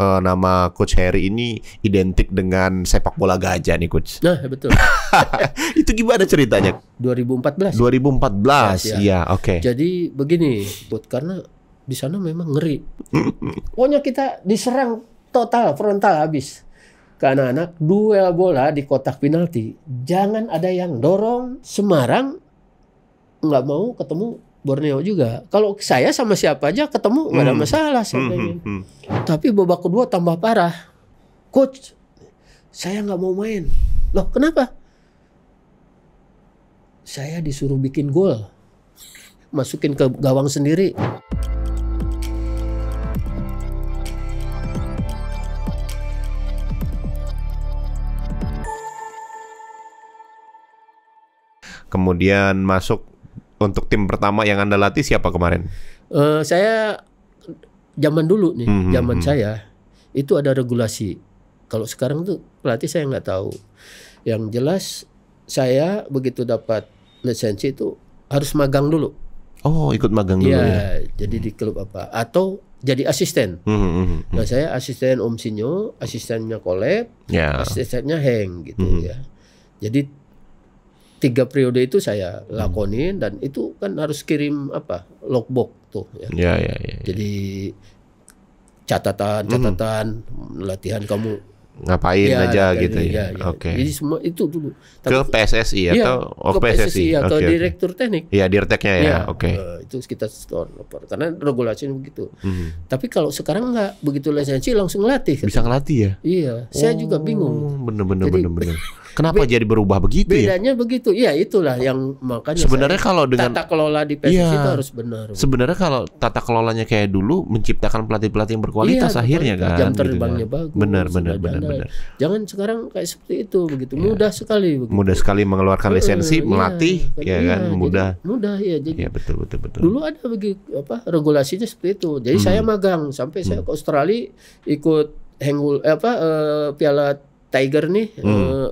uh, nama Coach Harry ini identik dengan sepak bola gajah nih Coach. Nah, betul. itu gimana ceritanya? 2014. 2014. Ya, ya iya, oke. Okay. Jadi begini, buat karena di sana memang ngeri. Pokoknya kita diserang total frontal habis Karena anak-anak duel bola di kotak penalti. Jangan ada yang dorong Semarang nggak mau ketemu Borneo juga. Kalau saya sama siapa aja ketemu nggak hmm. ada masalah Hmm, gitu. hmm, hmm. Tapi babak kedua tambah parah. Coach, saya nggak mau main. Loh, kenapa? Saya disuruh bikin gol. Masukin ke gawang sendiri. kemudian masuk untuk tim pertama yang Anda latih siapa kemarin? Uh, saya zaman dulu nih, hmm, hmm zaman hmm. saya itu ada regulasi. Kalau sekarang tuh pelatih saya nggak tahu. Yang jelas saya begitu dapat lisensi itu harus magang dulu. Oh, ikut magang dulu ya. ya. Jadi di klub apa? Atau jadi asisten. Hmm, hmm, hmm Nah, saya asisten Om Sinyo, asistennya Kolep, yeah. asistennya Heng gitu hmm. ya. Jadi tiga periode itu saya hmm. lakonin hmm. dan itu kan harus kirim apa logbook tuh ya. Ya, ya, ya, ya. Jadi catatan catatan hmm. latihan kamu ngapain iya, gitu ya, aja gitu ya. ya. Oke. Okay. Jadi semua itu dulu. Tapi, ke PSSI ya, atau oh, ke PSSI, PSSI iya, ya, atau okay, direktur okay. teknik. Ya dirteknya ya. ya Oke. Okay. Eh, itu kita store lapor karena regulasi begitu. Hmm. Tapi kalau sekarang nggak begitu lisensi langsung ngelatih. Bisa ngelatih ya? Iya, oh, saya juga bingung. Bener-bener bener-bener. Kenapa jadi berubah begitu bedanya ya? Bedanya begitu. Iya, itulah yang makanya Sebenarnya kalau dengan tata kelola di PSSI ya, itu harus benar. Sebenarnya kalau tata kelolanya kayak dulu menciptakan pelatih-pelatih yang berkualitas iya, akhirnya kan. Jam gitu kan. terbangnya gitu bagus. Bener, bener, benar. Jangan sekarang kayak seperti itu begitu. Ya. Mudah sekali begitu. Mudah sekali mengeluarkan lisensi, ya, melatih ya, ya kan ya, mudah. Iya, kan? Jadi, mudah ya jadi. Ya betul betul betul. Dulu ada begitu apa regulasinya seperti itu. Jadi hmm. saya magang sampai hmm. saya ke Australia ikut hengul eh, apa eh, Piala Tiger nih hmm. eh,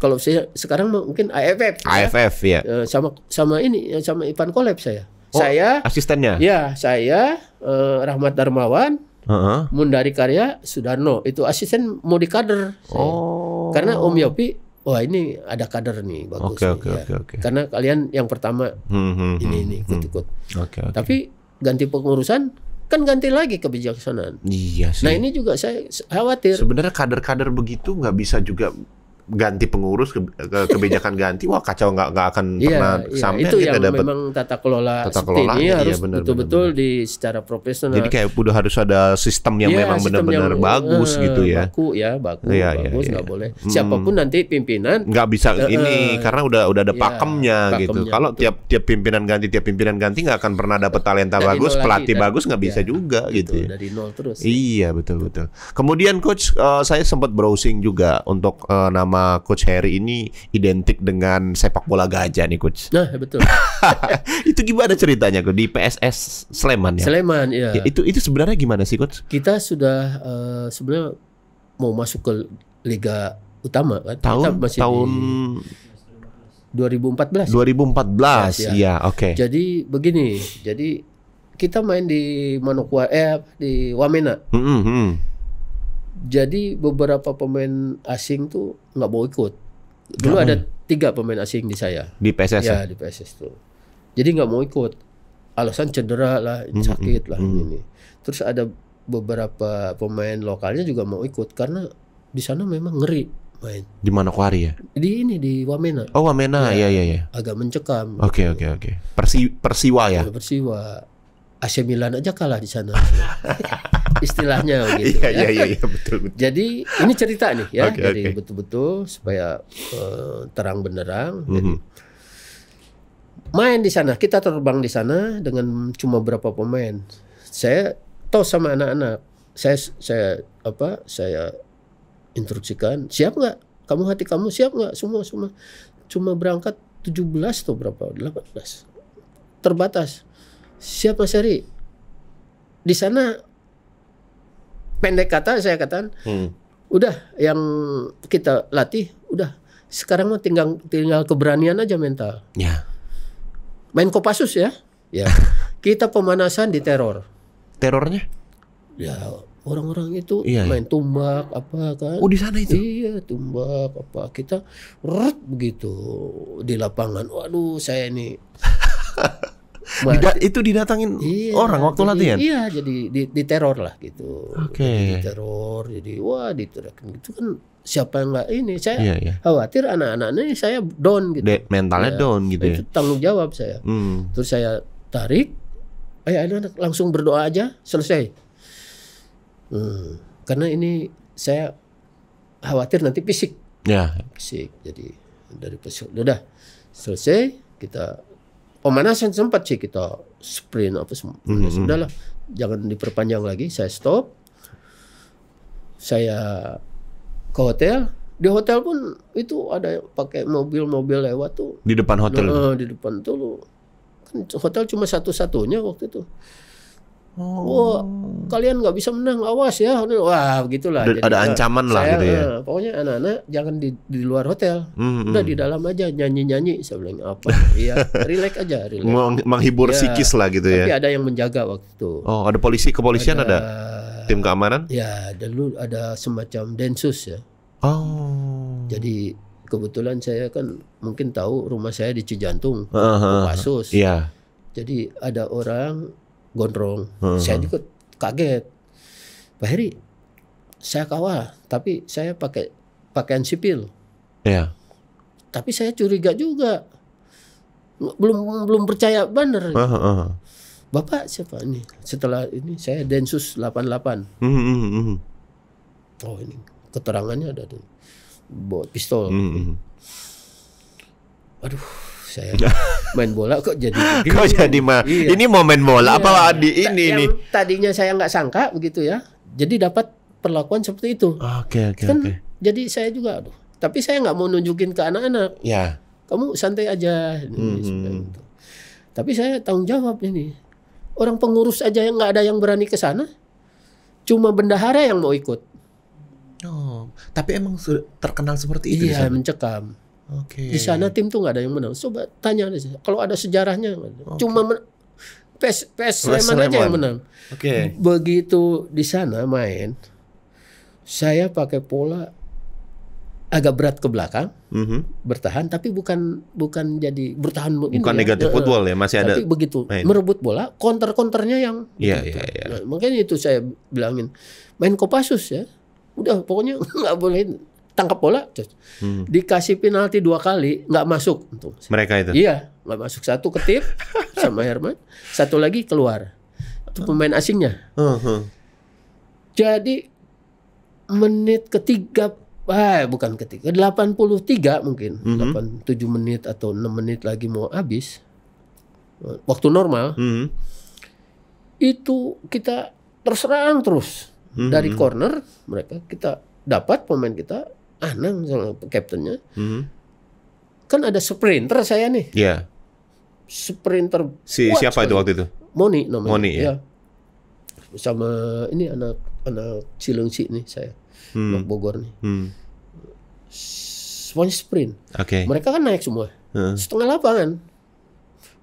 kalau saya sekarang mungkin AFF AFF ya. ya. sama sama ini sama Ivan Kolep saya. Oh, saya asistennya. Ya, saya eh, Rahmat Darmawan uh-huh. Mundari Karya Sudarno itu asisten mau di kader. Oh. Karena Om Yopi wah ini ada kader nih bagus okay, oke okay, ya. karena kalian yang pertama hmm, hmm, ini hmm, ini ikut hmm. ikut hmm. okay, okay. tapi ganti pengurusan kan ganti lagi kebijaksanaan iya sih nah ini juga saya khawatir sebenarnya kader-kader begitu nggak bisa juga ganti pengurus ke, kebijakan ganti wah kacau nggak nggak akan iya, pernah yeah, sampai itu yang dapat memang tata kelola tata kelola ini iya, iya, harus betul-betul di secara profesional jadi kayak udah harus ada sistem yang yeah, memang benar-benar bagus uh, gitu ya baku ya baku iya, iya bagus iya, nggak boleh siapapun hmm, nanti pimpinan nggak bisa uh, ini eh, karena udah udah ada pakemnya, pakemnya gitu kalau tiap tiap pimpinan ganti tiap pimpinan ganti nggak akan pernah dapet talenta bagus pelatih bagus nggak bisa juga gitu, gitu ya. dari nol terus ya. iya betul betul kemudian coach saya sempat browsing juga untuk nama sama Coach Harry ini identik dengan sepak bola gajah nih Coach. Nah betul. itu gimana ceritanya Coach di PSS Sleman ya? Sleman ya. ya itu itu sebenarnya gimana sih Coach? Kita sudah uh, sebenarnya mau masuk ke Liga Utama kan? Tahun Kita masih tahun di... 2014. 2014, ya, ya. ya oke. Okay. Jadi begini, jadi kita main di Manokwari, eh di Wamena. Mm -hmm. Jadi beberapa pemain asing tuh nggak mau ikut. Dulu ada tiga pemain asing di saya. Di PSS? Ya, ya, di PSS tuh. Jadi nggak mau ikut. Alasan cedera lah, hmm, sakit lah hmm, hmm. ini. Terus ada beberapa pemain lokalnya juga mau ikut karena di sana memang ngeri main. Di Manokwari ya? Di ini di Wamena. Oh Wamena, ya ya ya. ya. Agak mencekam. Oke oke oke. Persi Persiwa ya. Iya, Persiwa. AC Milan aja kalah di sana. istilahnya gitu. Iya, ya. iya, iya, iya, betul, betul. Jadi ini cerita nih ya, okay, jadi betul betul-betul supaya uh, terang benderang. Mm -hmm. main di sana, kita terbang di sana dengan cuma berapa pemain. Saya tahu sama anak-anak, saya saya apa? Saya instruksikan, siap nggak? Kamu hati kamu siap nggak? Semua semua cuma berangkat 17 atau berapa? 18. Terbatas. Siapa seri? Di sana pendek kata saya katakan hmm. udah yang kita latih udah sekarang mah tinggal tinggal keberanian aja mental. Ya. Main Kopassus ya. Ya. kita pemanasan di teror. Terornya? Ya orang-orang itu iya, iya. main iya. tumbak apa kan? Oh di sana itu? Iya tumbak apa kita rut begitu di lapangan. Waduh saya ini Dida itu didatangin iya, orang waktu jadi, latihan. Iya, jadi di, di teror lah gitu. Oke. Okay. Jadi teror, jadi wah diterorkan itu kan siapa yang nggak ini saya iya, iya. khawatir anak-anaknya saya down gitu. De mentalnya ya, down gitu. Ya? Itu tanggung jawab saya. Hmm. Terus saya tarik, ayo eh, anak langsung berdoa aja selesai. Hmm. Karena ini saya khawatir nanti fisik. Ya. Fisik. Jadi dari fisik udah selesai kita pemanasan sempat sih kita sprint apa semua. Mm -hmm. hmm. Sudahlah, jangan diperpanjang lagi. Saya stop. Saya ke hotel. Di hotel pun itu ada yang pakai mobil-mobil lewat tuh. Di depan hotel. Nah, di depan tuh Kan hotel cuma satu-satunya waktu itu. Oh. Wah, kalian nggak bisa menang, awas ya. Wah, begitulah. Ada, eh, ancaman lah gitu ya. Eh, pokoknya anak-anak jangan di, di luar hotel. Mm, Udah hmm. di dalam aja nyanyi-nyanyi saya bilang apa. Iya, relax aja, relax. Meng menghibur ya, psikis lah gitu ya. Tapi ada yang menjaga waktu itu. Oh, ada polisi, kepolisian ada, ada tim keamanan? Ya, dulu ada semacam densus ya. Oh. Jadi kebetulan saya kan mungkin tahu rumah saya di Cijantung, uh -huh. Kasus. Iya. Yeah. Jadi ada orang gondrong. Uh hmm. -huh. Saya juga kaget. Pak Heri, saya kawal, tapi saya pakai pakaian sipil. Iya. Yeah. Tapi saya curiga juga. Belum belum percaya benar. Uh -huh. Bapak siapa ini? Setelah ini saya Densus 88. Uh-huh. Hmm, hmm, oh ini keterangannya ada tuh. Bawa pistol. Uh-huh. Aduh, saya ya. main bola kok jadi begini. kok jadi mah iya. ini momen bola iya. apa di ini Ta nih tadinya saya nggak sangka begitu ya jadi dapat perlakuan seperti itu oke okay, oke okay, kan okay. jadi saya juga aduh tapi saya nggak mau nunjukin ke anak-anak ya kamu santai aja hmm. hmm, hmm. tapi saya tanggung jawab ini orang pengurus aja yang nggak ada yang berani ke sana cuma bendahara yang mau ikut oh tapi emang terkenal seperti itu iya mencekam Okay. Di sana tim tuh nggak ada yang menang. Coba tanya aja. Kalau ada sejarahnya, okay. cuma men- PS PS Sleman, aja yang menang. Okay. Begitu di sana main, saya pakai pola agak berat ke belakang, mm -hmm. bertahan, tapi bukan bukan jadi bertahan. Bukan ya. negatif football ya, masih ada. Tapi begitu main. merebut bola, counter-counternya yang. Iya gitu. iya iya. Nah, makanya itu saya bilangin main Kopassus ya. Udah pokoknya nggak boleh tangkap bola hmm. dikasih penalti dua kali nggak masuk untuk mereka itu iya nggak masuk satu ketip sama Herman satu lagi keluar itu pemain asingnya uh -huh. jadi menit ketiga eh bukan ketiga 83 mungkin uh tujuh 87 menit atau 6 menit lagi mau habis waktu normal uh mhm. -huh. itu kita terserang terus mhm. dari corner mereka kita dapat pemain kita Anang ah, sama kaptennya. Hmm. Kan ada sprinter saya nih. Iya. Yeah. Sprinter. Si siapa sekali. itu waktu itu? Moni namanya. Moni ya. ya. Sama ini anak anak Cilengsi nih saya. Hmm. Anak Bogor nih. Hmm. Semuanya sprint. Oke. Okay. Mereka kan naik semua. Hmm. Setengah lapangan.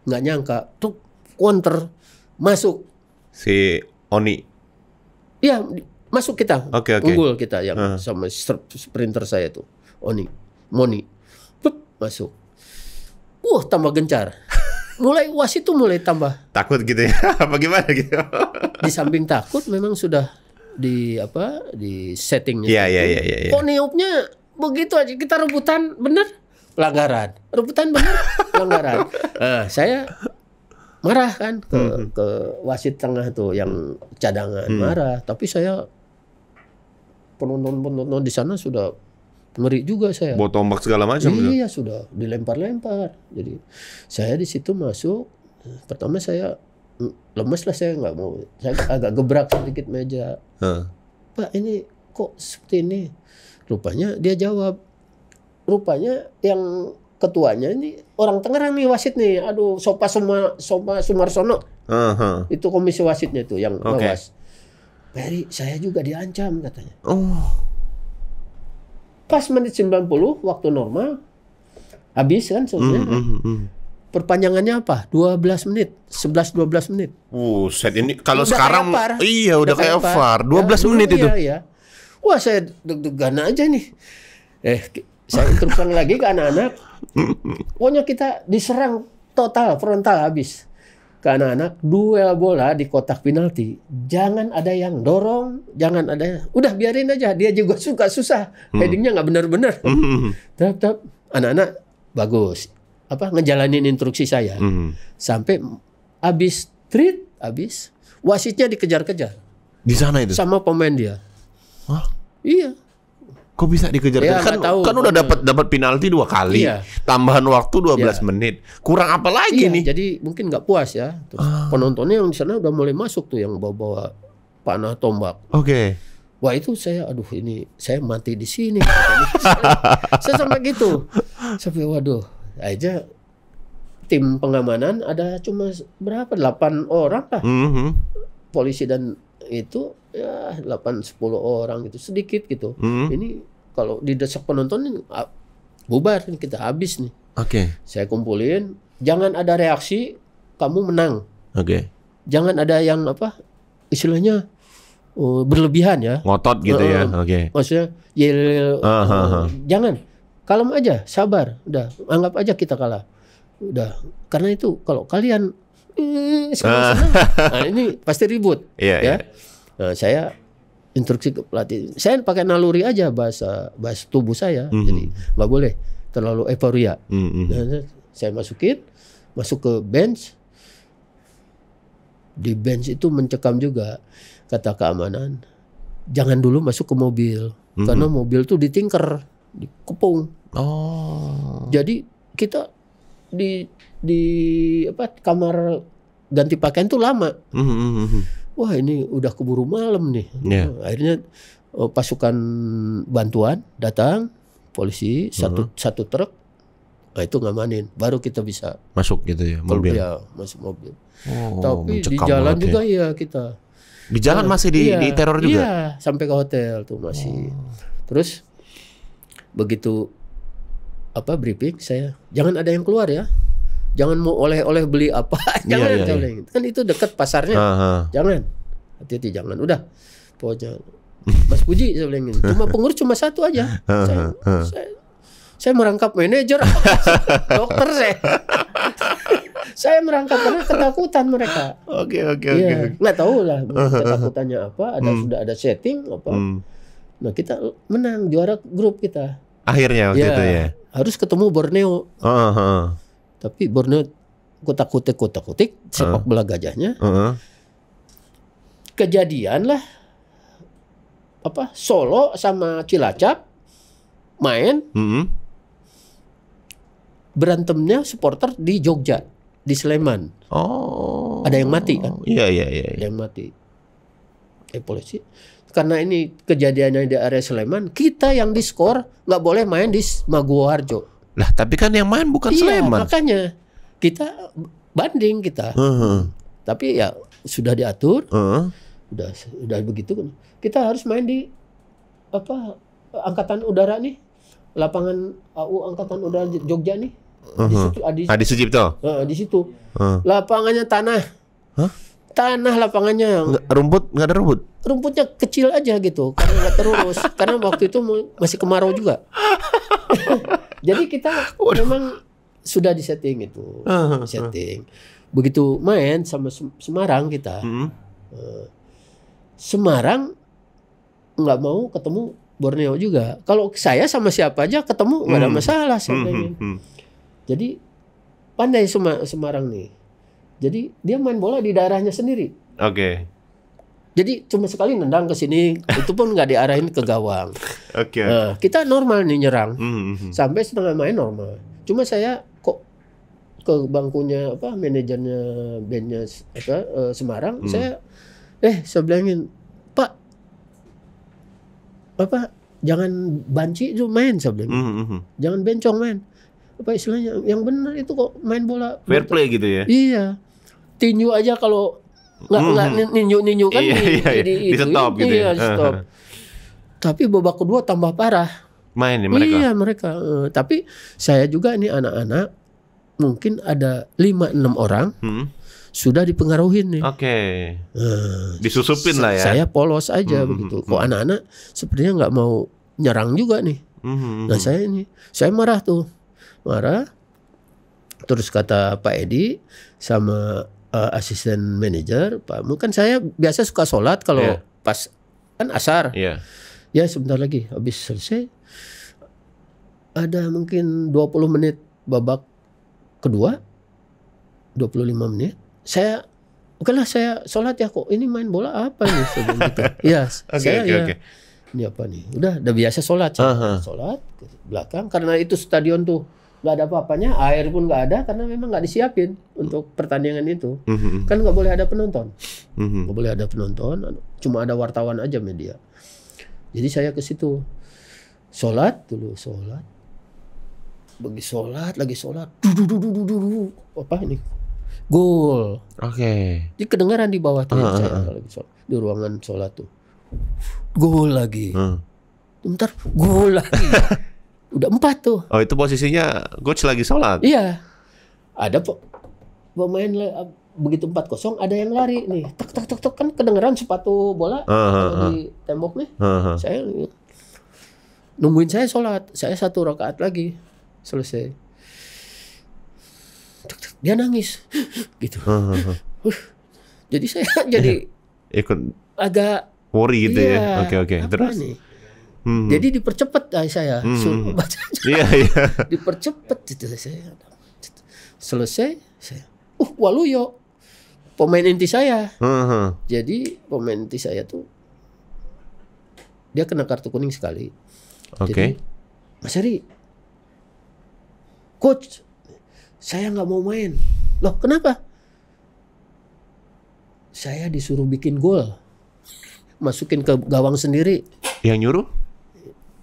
Nggak nyangka tuh counter masuk. Si Oni. Iya, masuk kita okay, okay. unggul kita yang uh. sama sprinter saya itu Oni Moni Pup, masuk wah tambah gencar mulai wasit itu mulai tambah takut gitu ya apa gimana gitu di samping takut memang sudah di apa di settingnya yeah, yeah, yeah, yeah, yeah. kok niupnya begitu aja kita rebutan bener pelanggaran rebutan bener pelanggaran uh, saya marah kan ke hmm. ke wasit tengah tuh yang cadangan hmm. marah tapi saya penonton-penonton di sana sudah ngeri juga saya. Bawa tombak segala macam. Iya ya? sudah dilempar-lempar. Jadi saya di situ masuk. Pertama saya mm, lemes lah saya nggak mau. Saya agak gebrak sedikit meja. Huh. Pak ini kok seperti ini? Rupanya dia jawab. Rupanya yang ketuanya ini orang Tangerang nih wasit nih. Aduh Sopa Suma Sopa Sumarsono. Uh -huh. Itu komisi wasitnya itu yang okay. Peri, saya juga diancam katanya. Oh. Pas menit 90 waktu normal, habis kan Mm, mm, mm. Perpanjangannya apa? 12 menit, 11 12 menit. Uh, set ini kalau sekarang kayak iya udah, kayak VAR, 12 ya, menit iya, itu. Iya. Wah, saya deg-degan aja nih. Eh, saya terus lagi ke anak-anak. Pokoknya kita diserang total frontal habis ke anak-anak duel bola di kotak penalti jangan ada yang dorong jangan ada yang, udah biarin aja dia juga suka susah hmm. headingnya nggak benar-benar hmm. hmm, hmm. tetap anak-anak bagus apa ngejalanin instruksi saya hmm. hmm. sampai abis treat abis wasitnya dikejar-kejar di sana itu sama pemain dia Hah? iya Kok bisa dikejar? Ya, kan tahu. kan udah dapat dapat penalti dua kali, iya. tambahan waktu 12 iya. menit. Kurang apa lagi iya, nih? Jadi mungkin nggak puas ya. Terus ah. penontonnya yang di sana udah mulai masuk tuh yang bawa-bawa panah tombak. Oke. Okay. Wah itu saya, aduh ini saya mati di sini. saya, saya sampai gitu. Sampai waduh, aja tim pengamanan ada cuma berapa? Delapan orang lah Mm -hmm. Polisi dan itu ya 8 10 orang itu sedikit gitu. Hmm. Ini kalau didesak penonton ini ah, bubar kita habis nih. Oke. Okay. Saya kumpulin, jangan ada reaksi, kamu menang. Oke. Okay. Jangan ada yang apa istilahnya uh, berlebihan ya. Ngotot gitu uh, ya. Oke. Okay. Maksudnya yel, uh, uh, uh, jangan. Kalem aja, sabar. Udah, anggap aja kita kalah. Udah, karena itu kalau kalian Eh, ah. nah, ini pasti ribut yeah, ya. Yeah. Iya. Nah, saya instruksi ke pelatih. Saya pakai naluri aja bahasa bahasa tubuh saya. Mm -hmm. Jadi nggak boleh terlalu euforia. Mm -hmm. nah, saya masukin masuk ke bench. Di bench itu mencekam juga kata keamanan. Jangan dulu masuk ke mobil mm -hmm. karena mobil tuh ditingker, dikepung. Oh. Jadi kita di di apa kamar ganti pakaian tuh lama. Mm-hmm. Wah ini udah keburu malam nih. Yeah. Nah, akhirnya oh, pasukan bantuan datang, polisi satu mm-hmm. satu truk. Nah itu ngamanin, baru kita bisa masuk gitu ya mobil. Ya, masuk mobil. Oh, Tapi di jalan ya. juga ya. ya kita. Di jalan iya. masih di, iya, di teror juga. Iya, sampai ke hotel tuh masih. Oh. Terus begitu apa briefing saya jangan ada yang keluar ya jangan mau oleh-oleh beli apa iya, jangan yeah, yeah, jangan iya. kan itu dekat pasarnya Aha. Ah. jangan hati-hati jangan udah pokoknya Mas Puji saya bilang cuma pengurus cuma satu aja ah, ah, saya, saya, saya merangkap manajer dokter saya saya merangkap karena ketakutan mereka oke oke iya. oke nggak tahu lah ketakutannya apa ada hmm. sudah ada setting apa hmm. nah kita menang juara grup kita akhirnya waktu ya. itu ya harus ketemu Borneo. Uh ah, -huh. Ah. Tapi Borneo kota kutik kota kutik sepak uh ah. -huh. bola gajahnya. Uh -huh. Kejadian lah apa Solo sama Cilacap main. Uh mm-hmm. -huh. Berantemnya supporter di Jogja, di Sleman. Oh. Ada yang mati kan? Iya iya iya. iya. Ada yang mati. Eh polisi karena ini kejadiannya di area Sleman, kita yang diskor nggak boleh main di Maguwarjo. Lah, tapi kan yang main bukan iya, Sleman. makanya kita banding kita. Uh -huh. Tapi ya sudah diatur. Uh -huh. Udah sudah begitu Kita harus main di apa angkatan udara nih lapangan AU angkatan udara Jogja nih. Uh -huh. Ah, ah, di situ Adi, Adi Sucipto. Uh, di situ. Uh. Lapangannya tanah. Huh? tanah lapangannya nggak, rumput nggak ada rumput rumputnya kecil aja gitu karena nggak terurus karena waktu itu masih kemarau juga jadi kita Waduh. memang sudah disetting itu uh, setting begitu main sama Semarang kita hmm. Eh, Semarang nggak mau ketemu Borneo juga kalau saya sama siapa aja ketemu nggak hmm. ada masalah hmm, hmm, sebenarnya hmm. jadi pandai Semarang nih jadi dia main bola di daerahnya sendiri. Oke. Okay. Jadi cuma sekali nendang ke sini, itu pun nggak diarahin ke gawang. Oke. Okay. Nah, eh, kita normal nih nyerang, mm -hmm. sampai setengah main normal. Cuma saya kok ke bangkunya apa manajernya bandnya apa uh, Semarang, mm. saya eh saya bilangin Pak apa jangan banci itu main saya bilang, mm hmm, -hmm. jangan bencong main apa istilahnya yang benar itu kok main bola fair play gitu ya iya tinju aja kalau nggak hmm. nggak hmm. ninju ninju kan iya, iya, iya, di, gitu ya? iya. di stop gitu iya, ya stop tapi babak kedua tambah parah main nih mereka iya mereka uh, tapi saya juga ini anak-anak mungkin ada lima enam orang hmm. sudah dipengaruhi nih oke okay. uh, eh, disusupin lah ya saya polos aja hmm, hmm begitu hmm, kok anak-anak hmm. sepertinya nggak mau nyerang juga nih hmm, nah saya ini saya marah tuh marah. Terus kata Pak Edi sama uh, asisten manajer, Pak, mungkin saya biasa suka sholat kalau yeah. pas kan asar. Yeah. Ya sebentar lagi habis selesai ada mungkin 20 menit babak kedua 25 menit saya oke lah saya sholat ya kok ini main bola apa nih gitu. ya okay, saya okay, ya okay. ini apa nih udah udah biasa sholat uh -huh. sholat belakang karena itu stadion tuh nggak ada apa-apanya, air pun nggak ada karena memang nggak disiapin untuk pertandingan itu. Mm-hmm. Kan nggak boleh ada penonton, mm-hmm. boleh ada penonton, anu, cuma ada wartawan aja media. Jadi saya ke situ, sholat dulu, sholat, bagi sholat lagi sholat, dudududududu apa ini? Gol. Oke. Okay. Jadi kedengaran di bawah tuh ah, uh, ah, saya ah. di ruangan sholat tuh, gol lagi. Uh. Bentar, gol lagi. Udah empat tuh. Oh itu posisinya coach lagi sholat? Iya. Ada pemain eh, begitu empat kosong ada yang lari nih tek tek tek tek kan kedengeran sepatu bola uh, uh, uh. di ah. tembok nih uh, uh. saya nungguin saya sholat saya satu rakaat lagi selesai tek, tek, dia nangis gitu uh, uh, uh. jadi saya jadi iya. ikut agak worry gitu ya. iya, ya oke okay, oke okay. terus nih? Hmm. Jadi dipercepat ah, saya hmm. suruh baca. Iya, iya. dipercepat itu saya. Selesai saya. Uh, Waluyo pemain inti saya. Uh-huh. Jadi pemain inti saya tuh dia kena kartu kuning sekali. Oke. Okay. Mas Heri, coach, saya nggak mau main. Loh, kenapa? Saya disuruh bikin gol, masukin ke gawang sendiri. Yang nyuruh?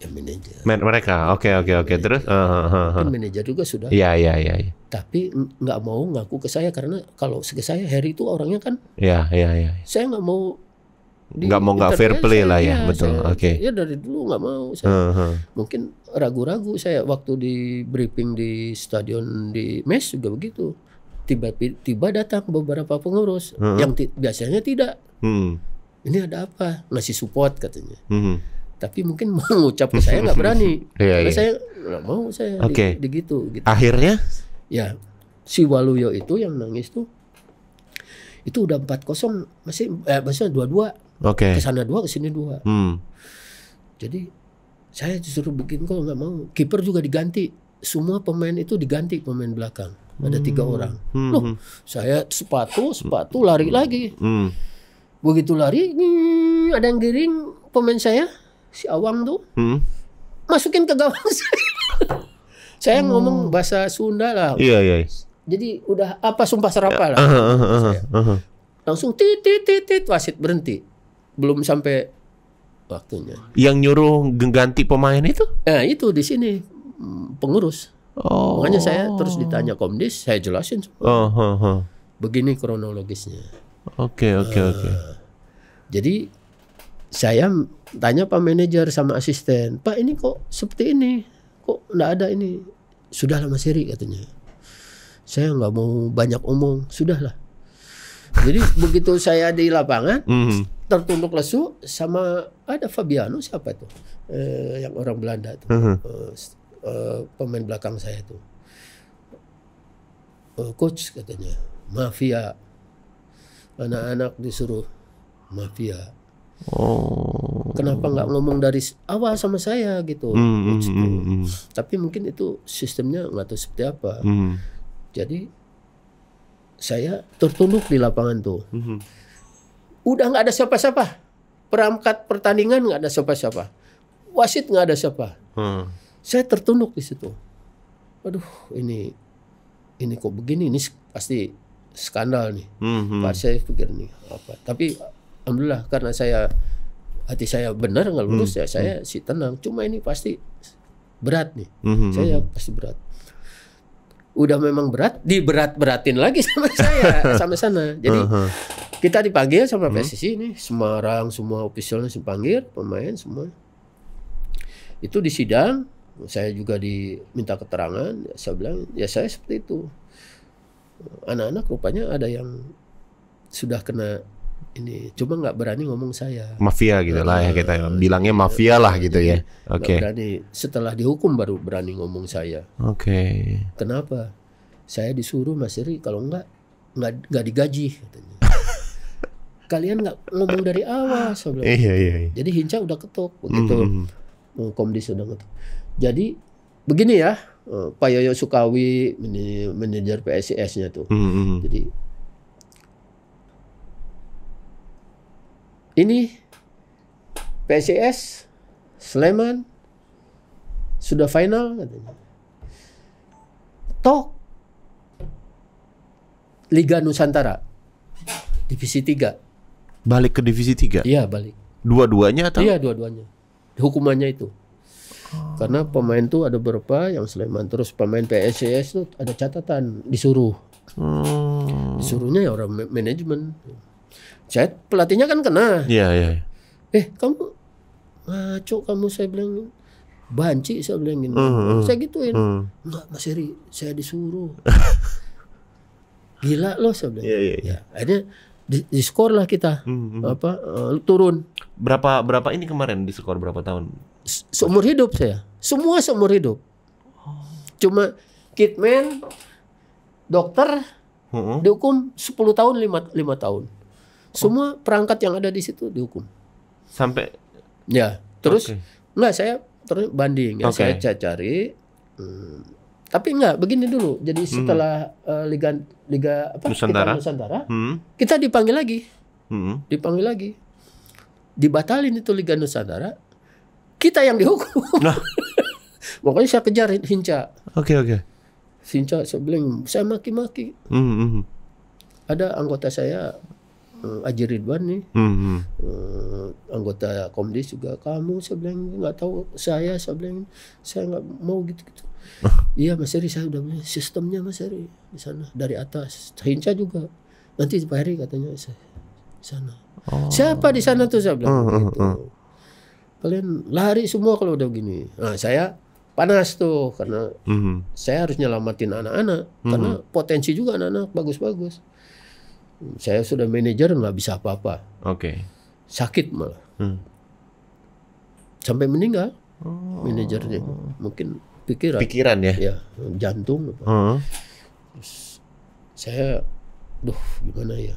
ya manajer. Man, mereka, oke okay, oke okay, oke. Okay. Terus, uh, eh, uh, eh, uh, eh, uh. Kan manajer juga sudah. Iya iya iya. Ya. Tapi nggak mau ngaku ke saya karena kalau ke saya Harry itu orangnya kan. Iya iya iya. Saya nggak mau. Nggak mau nggak fair play saya, lah ya, ya betul. Oke. Okay. Ya dari dulu nggak mau. Saya, uh, uh. Mungkin ragu-ragu saya waktu di briefing di stadion di Mes juga begitu. Tiba-tiba datang beberapa pengurus uh, uh. yang biasanya tidak. Hmm. Ini ada apa? Masih support katanya. Hmm tapi mungkin mengucap ke saya nggak berani yeah, karena yeah. saya nggak mau saya okay. di, di gitu, gitu akhirnya ya si Waluyo itu yang nangis tuh itu udah empat kosong masih eh, maksudnya dua dua okay. ke sana dua ke sini dua hmm. jadi saya disuruh bikin kok nggak mau kiper juga diganti semua pemain itu diganti pemain belakang ada hmm. tiga orang hmm. loh hmm. saya sepatu sepatu lari hmm. lagi hmm. begitu lari ada yang giring pemain saya si Awang tuh hmm. masukin ke gawang saya. saya hmm. ngomong oh. bahasa Sunda lah. Iya, iya iya. Jadi udah apa sumpah serapa lah. Uh, uh, uh, uh, uh, uh. Langsung tit tit tit wasit berhenti. Belum sampai waktunya. Yang nyuruh ganti pemain itu? Nah, itu di sini pengurus. Oh. Makanya saya terus ditanya komdis, saya jelasin. Oh, oh, oh. Begini kronologisnya. Oke, okay, oke, okay, oke. Okay. Ah. Jadi saya tanya pak manajer sama asisten pak ini kok seperti ini kok nggak ada ini sudahlah mas Heri katanya saya nggak mau banyak omong sudahlah jadi begitu saya di lapangan mm -hmm. tertunduk lesu sama ada Fabiano siapa itu eh, yang orang Belanda itu mm -hmm. eh, pemain belakang saya itu eh, coach katanya mafia anak-anak disuruh mafia Oh. Kenapa nggak ngomong dari awal sama saya gitu? Mm, mm, mm, mm. Tapi mungkin itu sistemnya nggak tahu seperti apa. Mm. Jadi saya tertunduk di lapangan tuh. Mm -hmm. Udah nggak ada siapa-siapa. Perangkat pertandingan nggak ada siapa-siapa. Wasit nggak ada siapa. Hmm. Saya tertunduk di situ. Waduh, ini ini kok begini? Ini pasti skandal nih. Mm -hmm. Pak saya pikir nih apa. Tapi alhamdulillah karena saya hati saya benar nggak hmm, lurus ya, hmm. ya saya hmm. sih tenang cuma ini pasti berat nih hmm. hmm saya hmm. pasti berat udah memang berat diberat beratin lagi sama saya sama sana jadi uh -huh. kita dipanggil sama PSSI hmm. ini Semarang semua ofisialnya dipanggil pemain semua itu di sidang saya juga diminta keterangan ya saya bilang ya saya seperti itu anak-anak rupanya ada yang sudah kena ini cuma nggak berani ngomong saya mafia gitu lah ya eh, kita eh, bilangnya eh, mafia lah gitu iya, ya oke okay. berani setelah dihukum baru berani ngomong saya oke okay. kenapa saya disuruh Mas Siri kalau nggak nggak nggak digaji katanya kalian nggak ngomong dari awal iya, iya, iya. jadi hinca udah ketuk begitu mm. komdis udah ketuk jadi begini ya Pak Yoyo Sukawi manajer PSIS-nya tuh mm -hmm. jadi ini PCS Sleman sudah final katanya. Tok Liga Nusantara divisi 3. Balik ke divisi 3? Iya, balik. Dua-duanya atau? Iya, dua-duanya. Hukumannya itu. Karena pemain tuh ada berapa yang Sleman terus pemain PSCS tuh ada catatan disuruh. Hmm. Disuruhnya ya orang manajemen. Saya pelatihnya kan kena. Iya, iya. iya. Eh, kamu ngaco kamu saya bilang banci saya bilang gini. Mm, mm, saya gituin. Mm. Enggak, Mas Heri, saya disuruh. Gila loh saya bilang. Iya, iya, iya. Ya, akhirnya di, di skor lah kita mm, mm. apa uh, turun. Berapa berapa ini kemarin di skor berapa tahun? seumur hidup saya. Semua seumur hidup. Cuma kitman dokter mm -hmm. dihukum 10 tahun 5 5 tahun. Semua perangkat yang ada di situ dihukum. Sampai ya, terus okay. enggak saya terus banding ya okay. saya cari hmm, tapi enggak begini dulu. Jadi hmm. setelah hmm. uh, liga liga apa Nusantara, kita, Nusantara hmm. kita dipanggil lagi. Hmm. Dipanggil lagi. Dibatalin itu liga Nusantara. Kita yang dihukum. Nah. Makanya saya kejar Hinca. Oke okay, oke. Okay. Hinca sebelum saya maki-maki. Hmm, hmm. Ada anggota saya uh, eh, Aji Ridwan nih hmm. uh, anggota komdis juga kamu saya bilang nggak tahu saya saya bilang saya nggak mau gitu gitu iya Mas Heri saya udah punya sistemnya Mas Heri di sana dari atas Hinca juga nanti Pak Heri katanya saya di sana oh. siapa di sana tuh saya bilang uh, uh, gitu. kalian lari semua kalau udah gini nah saya panas tuh karena mm -hmm. saya harus nyelamatin anak-anak mm -hmm. karena potensi juga anak-anak bagus-bagus saya sudah manajer nggak bisa apa-apa. Oke. Okay. Sakit malah. Hmm. Sampai meninggal oh. manajernya. Mungkin pikiran. Pikiran ya. Ya, jantung. Apa. Hmm. Terus saya, duh gimana ya.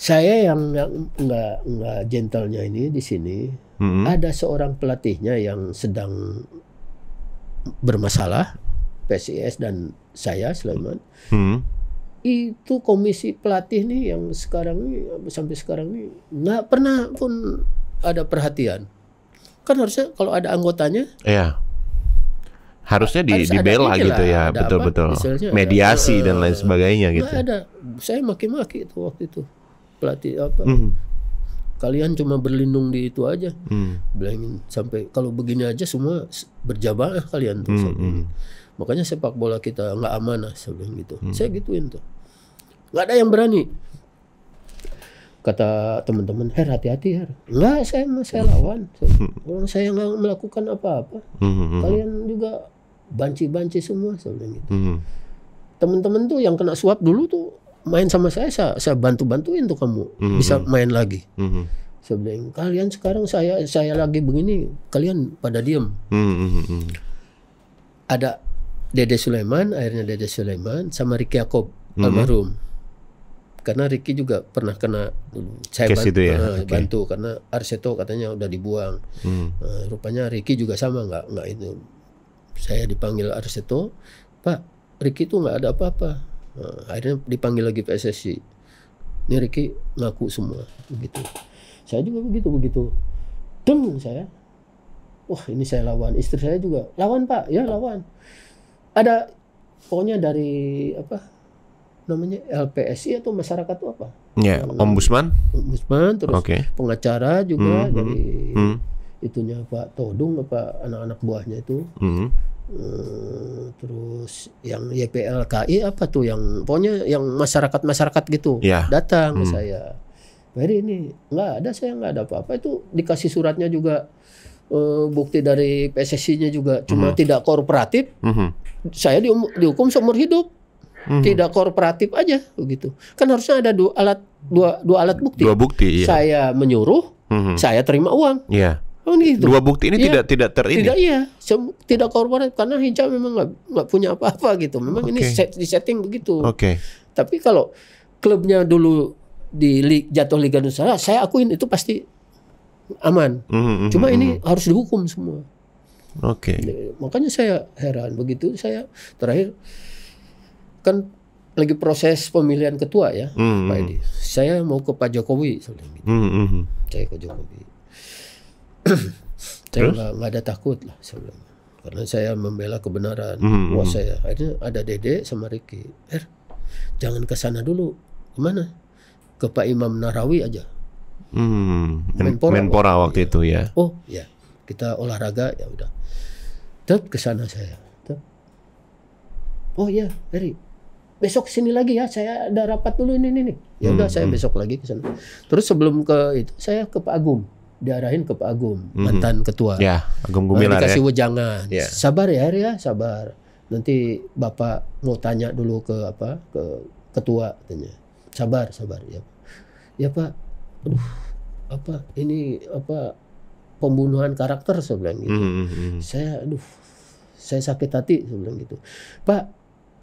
Saya yang nggak nggak gentlenya ini di sini hmm. ada seorang pelatihnya yang sedang bermasalah PSIS dan saya Sulaiman. Hmm itu komisi pelatih nih yang sekarang nih sampai sekarang ini nggak pernah pun ada perhatian kan harusnya kalau ada anggotanya ya harusnya di, harus dibela gitu ya betul betul mediasi ada, eh, dan lain sebagainya nggak gitu ada saya maki-maki itu waktu itu pelatih apa mm. kalian cuma berlindung di itu aja mm. bilangin sampai kalau begini aja semua berjabat kalian tuh mm, Makanya sepak bola kita nggak amanah sebelum itu gitu. Hmm. Saya gituin tuh. Nggak ada yang berani. Kata teman-teman, Her hati-hati Her. Nggak, saya saya lawan. Hmm. Orang saya nggak melakukan apa-apa. Hmm. hmm, hmm. Kalian juga banci-banci semua sebelum itu gitu. Hmm. Teman-teman tuh yang kena suap dulu tuh main sama saya, saya, saya bantu-bantuin tuh kamu hmm. bisa main lagi. Hmm. Saya kalian sekarang saya saya lagi begini, kalian pada diem. Hmm. Ada Dede Sulaiman, akhirnya Dede Sulaiman sama Riki Yakob mm-hmm. almarhum. Karena Riki juga pernah kena Saya Case bantu, ya? uh, eh, okay. bantu karena Arseto katanya udah dibuang. Mm. Uh, rupanya Riki juga sama nggak nggak itu. Saya dipanggil Arseto, Pak Riki itu nggak ada apa-apa. Uh, akhirnya dipanggil lagi PSSI. Ini Riki ngaku semua begitu Saya juga begitu begitu. Deng saya. Wah ini saya lawan. Istri saya juga lawan Pak ya lawan ada pokoknya dari apa namanya LPSI atau masyarakat itu apa? Ya, yeah, ombudsman. Ombudsman terus okay. pengacara juga mm -hmm. dari mm. itunya Pak Todung apa anak-anak buahnya itu. Mm -hmm. Eh, terus yang YPLKI apa tuh yang pokoknya yang masyarakat masyarakat gitu yeah. datang hmm. ke saya Mari ini nggak ada saya nggak ada apa-apa itu dikasih suratnya juga Eh, bukti dari PSSI-nya juga cuma mm -hmm. tidak korporatif. Mm -hmm. Saya di, dihukum seumur hidup. Mm hmm. Tidak korporatif aja begitu. Kan harusnya ada dua alat dua dua alat bukti. Dua bukti. Iya. Saya menyuruh, mm hmm. saya terima uang. Iya. Yeah. Oh, gitu. Dua bukti ini ya. tidak tidak ter Tidak iya, tidak korporatif karena hijau memang nggak punya apa-apa gitu. Memang okay. ini set, di setting begitu. Oke. Okay. Tapi kalau klubnya dulu di jatuh Liga Nusantara, saya akuin itu pasti aman. Mm-hmm. Cuma hmm, ini hmm. harus dihukum semua. Oke. Okay. Ya, makanya saya heran begitu saya terakhir kan lagi proses pemilihan ketua ya, mm-hmm. Pak Edi. Saya mau ke Pak Jokowi gitu. Mm-hmm. Saya ke Jokowi. saya nggak ada takut lah sebenarnya. Karena saya membela kebenaran mm-hmm. saya. Akhirnya ada Dede sama Riki. Er, jangan ke sana dulu. Kemana? Ke Pak Imam Narawi aja. Hmm, Menpora, Menpora waktu, ya. itu ya. Oh ya, kita olahraga ya udah. Tetap ke sana saya. Tep. Oh ya, Eri. Besok sini lagi ya, saya ada rapat dulu ini ini. Ya udah hmm, saya hmm. besok lagi ke sana. Terus sebelum ke itu saya ke Pak Agung diarahin ke Pak Agung hmm, hmm. mantan ketua. Ya, Agung Gumilar nah, dikasih ya. wejangan. Ya. Sabar ya, Eri ya, sabar. Nanti Bapak mau tanya dulu ke apa ke ketua katanya. Sabar, sabar ya. Ya Pak, aduh apa ini apa pembunuhan karakter saya bilang gitu. Mm -hmm. Saya aduh saya sakit hati saya bilang gitu. Pak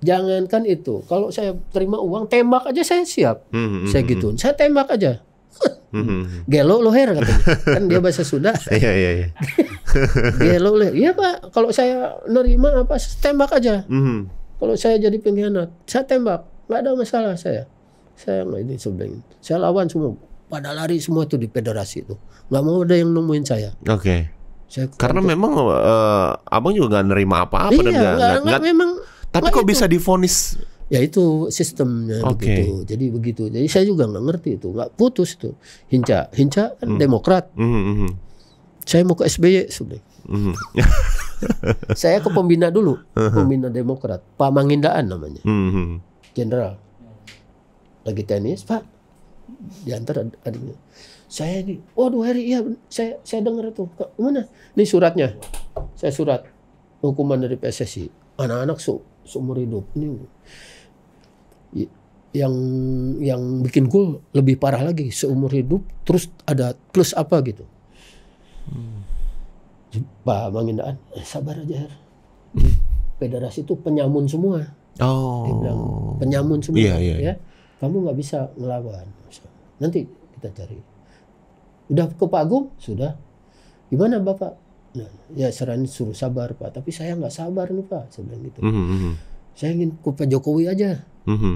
jangankan itu kalau saya terima uang tembak aja saya siap. Mm -hmm. Saya gitu Saya tembak aja. Gelo loher katanya. Kan dia bahasa Sunda. Iya iya iya. Gelo loher. Iya Pak, kalau saya nerima apa tembak aja. Mm -hmm. Kalau saya jadi pengkhianat, saya tembak. Nggak ada masalah saya. Saya ini sebenarnya. Saya lawan semua pada lari semua itu di federasi itu nggak mau ada yang nemuin saya oke okay. karena memang uh, abang juga nggak nerima apa-apa iya, dan gak, gak, memang tapi kok itu. bisa difonis ya itu sistemnya okay. begitu jadi begitu jadi saya juga nggak ngerti itu nggak putus tuh hinca hinca kan mm. demokrat mm -hmm. saya mau ke SBY sudah -hmm. hmm. saya ke pembina dulu hmm, pembina demokrat Pak Mangindaan namanya jenderal mm -hmm. lagi tenis Pak diantar adiknya saya ini waduh hari iya saya saya dengar itu mana ini suratnya saya surat hukuman dari PSSI anak-anak su seumur hidup ini yang yang bikin gue lebih parah lagi seumur hidup terus ada plus apa gitu hmm. Pak Mangindaan, eh, sabar aja Her. Hmm. federasi itu penyamun semua oh. dia penyamun semua yeah, yeah. Iya. ya kamu nggak bisa melawan Nanti kita cari. Udah ke Pak Agung? Sudah. Gimana Bapak? Nah, ya saran suruh sabar Pak. Tapi saya nggak sabar nih Pak. Saya bilang gitu. Mm -hmm. Saya ingin ke Pak Jokowi aja. Mm -hmm.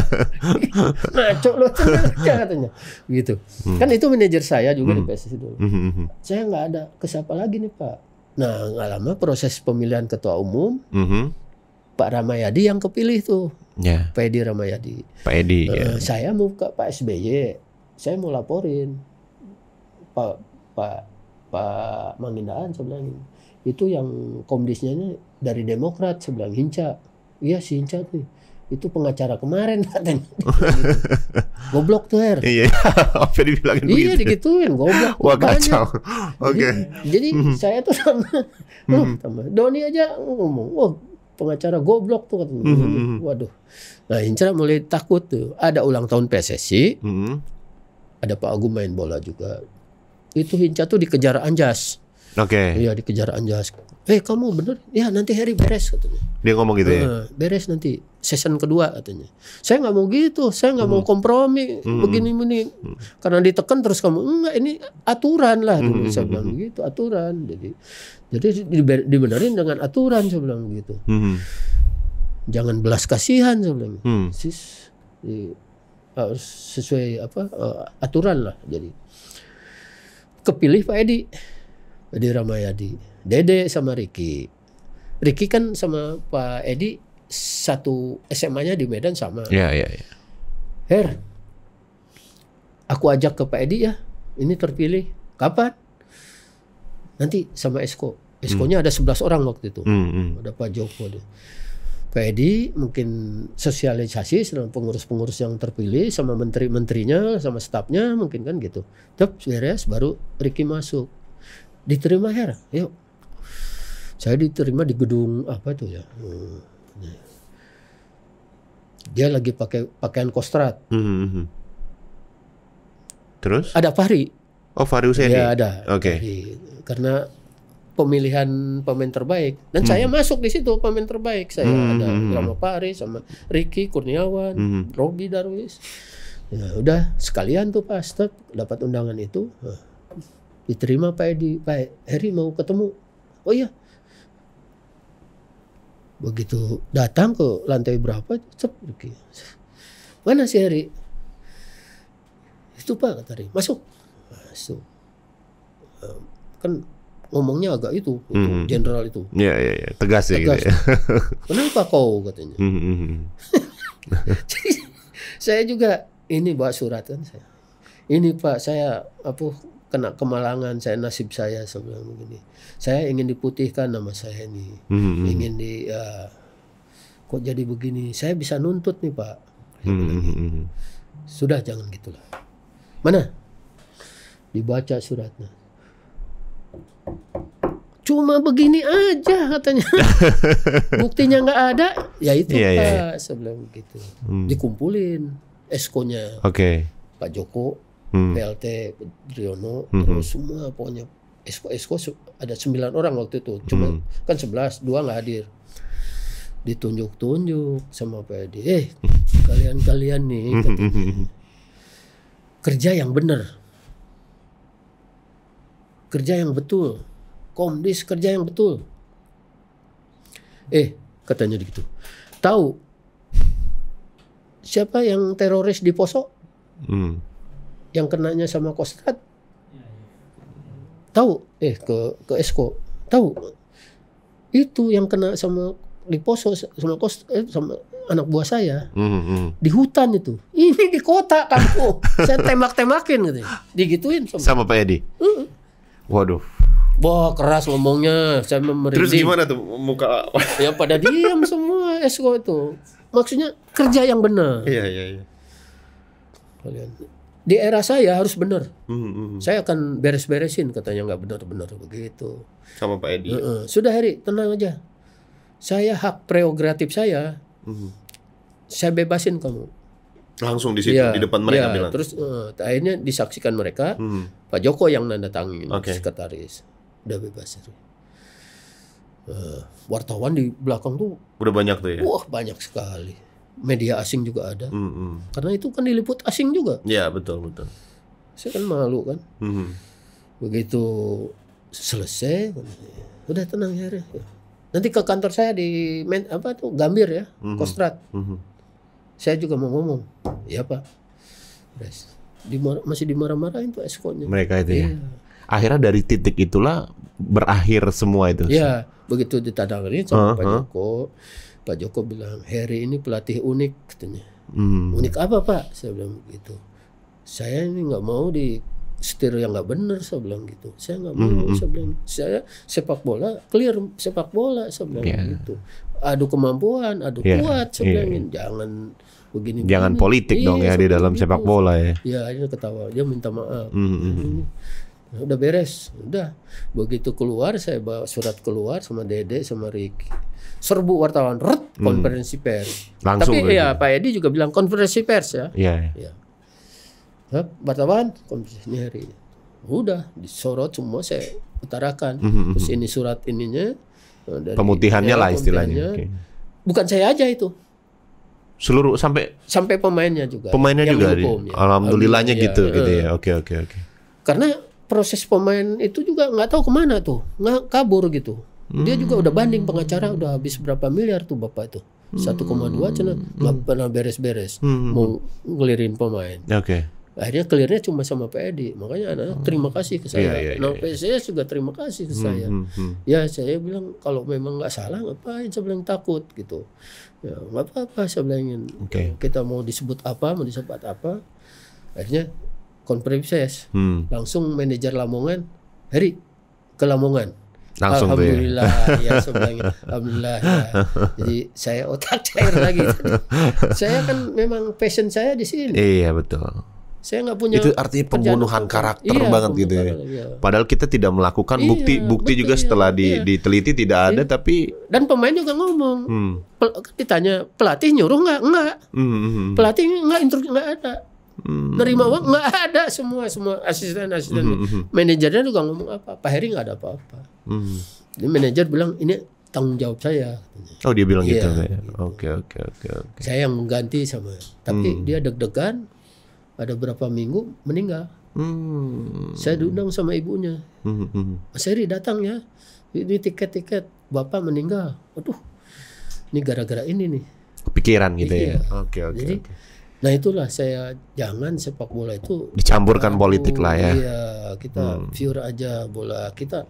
Ngaco lo katanya gitu. Mm. Kan itu manajer saya juga mm. di mhm. PSSI dulu. -hmm. Mhm, mhm. Saya nggak ada ke siapa lagi nih Pak. Nah nggak lama proses pemilihan ketua umum mm -hmm. Pak Ramayadi yang kepilih tuh Ya. Pak Edi Ramayadi. Pak Edi. Uh, ya. Saya mau ke Pak SBY, saya mau laporin Pak Pak Pak Mangindaan sebenarnya itu yang komdisnya dari Demokrat sebelah Hinca. Iya si Hinca tuh. itu pengacara kemarin katanya. goblok tuh Her. Iya, iya. apa dibilangin Iya digituin goblok. Wah kacau. Oke. Okay. Jadi, jadi mm -hmm. saya tuh sama, Doni aja ngomong, wah pengacara goblok tuh kata hmm. waduh nah Hinca mulai takut tuh ada ulang tahun PSSI hmm. ada Pak Agung main bola juga itu Hinca tuh dikejar Anjas Oke. Okay. Iya dikejar Anjas. Eh kamu bener? Ya nanti Harry beres katanya. Dia ngomong gitu ya. Eh, beres nanti season kedua katanya. Saya nggak mau gitu. Saya nggak hmm. mau kompromi hmm. begini begini. Hmm. Karena ditekan terus kamu enggak ini aturan lah. sebelum hmm, hmm. Saya hmm, bilang hmm, gitu aturan. Jadi jadi dibenerin dengan aturan saya bilang gitu. Hmm. Jangan belas kasihan saya bilang. Hmm. Sis, di, uh, sesuai apa uh, aturan lah. Jadi kepilih Pak Edi. Edi Ramayadi Dede sama Riki Riki kan sama Pak Edi satu SMA-nya di Medan sama Iya, iya, iya. Her aku ajak ke Pak Edi ya ini terpilih kapan nanti sama Esko Esko-nya hmm. ada 11 orang waktu itu hmm, hmm. ada Pak Joko deh. Pak Edi mungkin sosialisasi dengan pengurus-pengurus yang terpilih sama menteri-menterinya sama stafnya mungkin kan gitu. Tep beres baru Ricky masuk diterima Hera yuk saya diterima di gedung apa itu ya hmm. dia lagi pakai pakaian kostrat hmm. hmm, hmm. terus ada Fahri oh Fahri Husaini ya ada oke okay. karena pemilihan pemain terbaik dan hmm. saya masuk di situ pemain terbaik saya hmm. ada sama hmm, Pari sama Ricky Kurniawan hmm. Robi Darwis ya udah sekalian tuh pas dapat undangan itu nah diterima Pak Edi Pak Heri mau ketemu oh iya begitu datang ke lantai berapa cep mana si Heri itu Pak kata Heri masuk masuk eh, kan ngomongnya agak itu general itu ya ya ya tegas ya gitu tegas. gitu ya. kenapa kau katanya hmm, hmm, hmm. saya juga ini bawa surat kan saya ini Pak saya apa kena kemalangan saya nasib saya sebelum begini saya ingin diputihkan nama saya ini hmm. ingin di uh, kok jadi begini saya bisa nuntut nih pak hmm. gitu. sudah jangan gitulah mana dibaca suratnya cuma begini aja katanya buktinya nggak ada ya itu yeah, iya. pak yeah. sebelum gitu hmm. dikumpulin eskonya okay. pak Joko hmm. PLT Driono hmm, hmm. terus semua pokoknya esko esko ada sembilan orang waktu itu cuma hmm. kan sebelas dua nggak hadir ditunjuk-tunjuk sama PD eh kalian-kalian nih katanya, hmm, hmm, kerja yang benar kerja yang betul komdis kerja yang betul eh katanya gitu tahu siapa yang teroris di Poso hmm yang kenanya sama Kostrat iya, iya. tahu eh ke ke Esko tahu itu yang kena sama di Poso sama kos eh, sama anak buah saya mm-hmm. di hutan itu ini di kota kamu saya tembak-tembakin gitu digituin sama, sama Pak Edi mm-hmm. waduh Wah keras ngomongnya saya memberi. Terus gimana tuh muka? ya pada diam semua esko itu. Maksudnya kerja yang benar. Iya iya iya. Kalian di era saya harus benar. Mm -hmm. Saya akan beres-beresin katanya nggak benar-benar begitu. Sama Pak Edi. Uh -uh. Sudah Heri, tenang aja. Saya hak prerogatif saya. -hmm. hmm. Saya bebasin kamu. Langsung di situ ya, di depan mereka ya, bilang. Terus uh, akhirnya disaksikan mereka. -hmm. hmm. Pak Joko yang nanda tangan okay. sekretaris. Udah bebas Heri. Uh, wartawan di belakang tuh udah banyak tuh ya. Wah, banyak sekali media asing juga ada. Mm -hmm. Karena itu kan diliput asing juga. Ya betul betul. Saya kan malu kan. Mm -hmm. Begitu selesai, udah tenang ya. Nanti ke kantor saya di men, apa tuh Gambir ya, mm -hmm. Kostrat. Mm -hmm. Saya juga mau ngomong. Ya pak. Dimar masih dimarah-marahin tuh nya. Mereka itu ya. ya. Akhirnya dari titik itulah berakhir semua itu. Ya, begitu ditadangin sama uh -huh. Pak Joko Pak Joko bilang Harry ini pelatih unik katanya hmm. unik apa Pak saya bilang gitu saya ini nggak mau di setir yang nggak benar saya bilang gitu saya nggak mau -hmm. saya bilang saya sepak bola clear sepak bola saya bilang yeah. gitu adu kemampuan adu yeah. kuat saya iya. bilang jangan begini jangan begini. politik iya, dong ya di dalam sepak bola ya ya ini ketawa dia minta maaf Hmm. -hmm. hmm udah beres udah begitu keluar saya bawa surat keluar sama Dede sama Ricky serbu wartawan rut hmm. konferensi pers Langsung tapi ya Pak Edi juga bilang konferensi pers ya Iya. Yeah. Iya. ya. wartawan konferensi hari ini udah disorot semua saya utarakan mm -hmm. terus hmm. ini surat ininya eh, dari pemutihannya lah istilahnya okay. bukan saya aja itu seluruh sampai sampai pemainnya juga pemainnya juga hukum, ya. alhamdulillahnya ya, gitu ya. gitu eh. ya oke okay, oke okay, oke okay. karena proses pemain itu juga nggak tahu kemana tuh nggak kabur gitu hmm. dia juga udah banding pengacara udah habis berapa miliar tuh bapak itu satu koma dua cina hmm. nggak pernah beres-beres hmm. hmm mau hmm. ngelirin pemain okay. akhirnya clearnya cuma sama Pak Edi makanya anak, -anak terima kasih ke saya yeah, yeah, nah yeah, saya juga terima kasih ke saya hmm. ya saya bilang kalau memang nggak salah ngapain saya bilang takut gitu ya nggak apa-apa saya bilangin okay. kita mau disebut apa mau disebut apa akhirnya konferensi hmm. langsung manajer Lamongan hari ke Lamongan langsung ya. alhamdulillah ya, ya alhamdulillah ya. jadi saya otak cair lagi saya kan memang passion saya di sini iya betul saya nggak punya itu artinya pembunuhan karakter iya, banget gitu ya. Iya. Padahal kita tidak melakukan iya, bukti bukti betul, juga iya, setelah di, iya. diteliti tidak iya. ada tapi dan pemain juga ngomong hmm. Pel, ditanya pelatih nyuruh nggak nggak hmm. hmm, hmm. pelatih nggak instruksi nggak ada Hmm. Nerima uang nggak ada semua semua asisten asisten hmm, hmm, hmm. manajernya juga ngomong apa Pak Heri nggak ada apa-apa. Hmm. Jadi manajer bilang ini tanggung jawab saya. Oh dia bilang iya. gitu ya, gitu. Oke oke oke oke. Saya yang mengganti sama. Tapi hmm. dia deg-degan. Ada berapa minggu meninggal. Hmm. Saya diundang sama ibunya. Hmm. hmm Mas Heri datang ya. Ini tiket-tiket bapak meninggal. Aduh. Ini gara-gara ini nih. Pikiran gitu ya? iya. ya. Oke oke. Jadi oke. Nah itulah saya jangan sepak bola itu dicampurkan politik lah ya. Iya kita hmm. viewer aja bola kita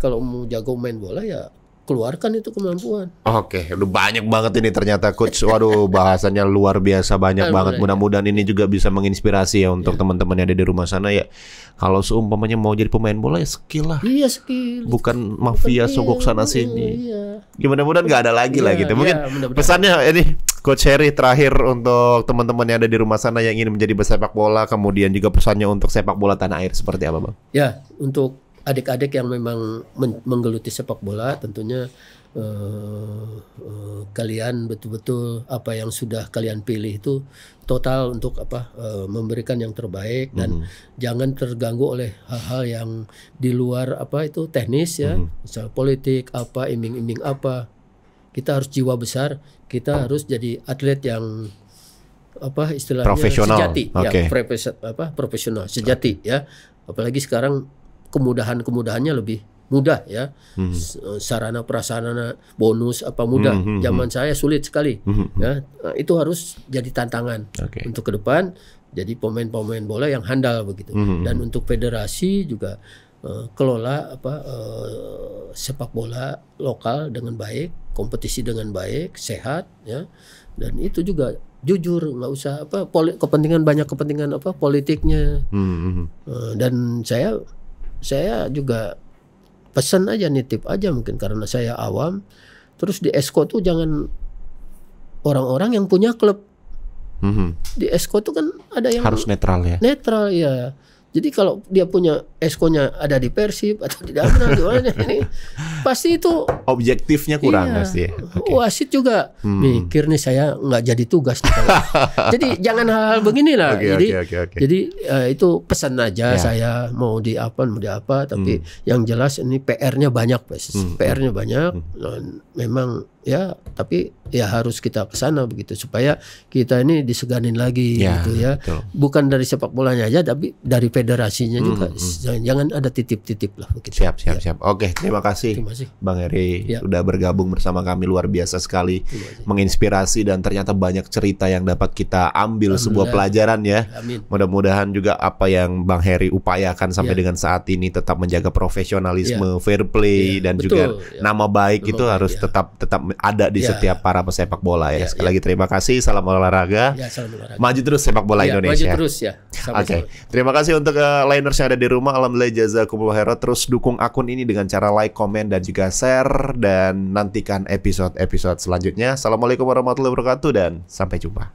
kalau mau jago main bola ya keluarkan itu kemampuan. Oke, okay. banyak banget ini ternyata coach. Waduh, bahasanya luar biasa banyak banget. Mudah-mudahan ini juga bisa menginspirasi ya untuk ya. teman-teman yang ada di rumah sana ya. Kalau seumpamanya mau jadi pemain bola ya skill lah. Iya, skill. Bukan mafia Bukan sogok iya, sana sini. Iya. Gimana ya, mudah-mudahan nggak ada lagi iya, lah gitu. Iya, Mungkin iya, mudah pesannya ini Coach Heri terakhir untuk teman-teman yang ada di rumah sana yang ingin menjadi pesepak bola, kemudian juga pesannya untuk sepak bola tanah air seperti apa, Bang? Ya, untuk adik-adik yang memang menggeluti sepak bola tentunya uh, uh, kalian betul-betul apa yang sudah kalian pilih itu total untuk apa uh, memberikan yang terbaik dan mm -hmm. jangan terganggu oleh hal-hal yang di luar apa itu teknis ya mm -hmm. misal politik apa iming-iming apa kita harus jiwa besar kita harus jadi atlet yang apa istilahnya profesional. sejati okay. ya profes apa profesional sejati ya apalagi sekarang kemudahan-kemudahannya lebih mudah ya hmm. Eh, sarana prasarana bonus apa mudah hmm, hmm, hmm. zaman hmm. saya sulit sekali hmm, hmm, hmm. ya nah, itu harus jadi tantangan okay. untuk ke depan jadi pemain-pemain bola yang handal begitu hmm. dan untuk federasi juga uh, kelola apa uh, sepak bola lokal dengan baik kompetisi dengan baik sehat ya dan itu juga jujur nggak usah apa kepentingan banyak kepentingan apa politiknya hmm. uh, dan saya saya juga pesan aja nitip aja mungkin karena saya awam terus di esko tuh jangan orang-orang yang punya klub mm -hmm. di esko tuh kan ada yang harus netral ya netral ya jadi kalau dia punya eskonya ada di Persib atau di Damra gimana ini pasti itu objektifnya kurang iya. pasti. Ya. Okay. Oh, wasit juga hmm. mikir nih saya nggak jadi tugas jadi jangan hal-hal beginilah. Okay, jadi okay, okay, okay. jadi uh, itu pesan aja yeah. saya mau di apa mau di apa tapi hmm. yang jelas ini PR-nya hmm, hmm. banyak, hmm. PR-nya banyak. Hmm. Nah, memang ya tapi ya harus kita ke sana begitu supaya kita ini diseganin lagi ya, gitu ya betul. bukan dari sepak bolanya aja tapi dari federasinya hmm, juga hmm. Jangan, ada titip-titip lah begitu. siap siap ya. siap oke terima kasih, terima kasih. bang Eri ya. sudah bergabung bersama kami luar biasa sekali menginspirasi dan ternyata banyak cerita yang dapat kita ambil sebuah pelajaran ya mudah-mudahan juga apa yang bang Heri upayakan sampai ya. dengan saat ini tetap menjaga profesionalisme ya. fair play ya. dan betul, juga ya. nama baik nama itu harus ya. tetap tetap ada di ya. setiap para pesepak bola ya. ya Sekali ya. lagi terima kasih, salam olahraga. Ya, salam olahraga. Maju terus sepak bola ya, Indonesia. Maju terus ya. Oke. Okay. Terima kasih untuk uh, liners yang ada di rumah. Alhamdulillah jazakumullah khairan. Terus dukung akun ini dengan cara like, komen dan juga share dan nantikan episode-episode selanjutnya. Assalamualaikum warahmatullahi wabarakatuh dan sampai jumpa.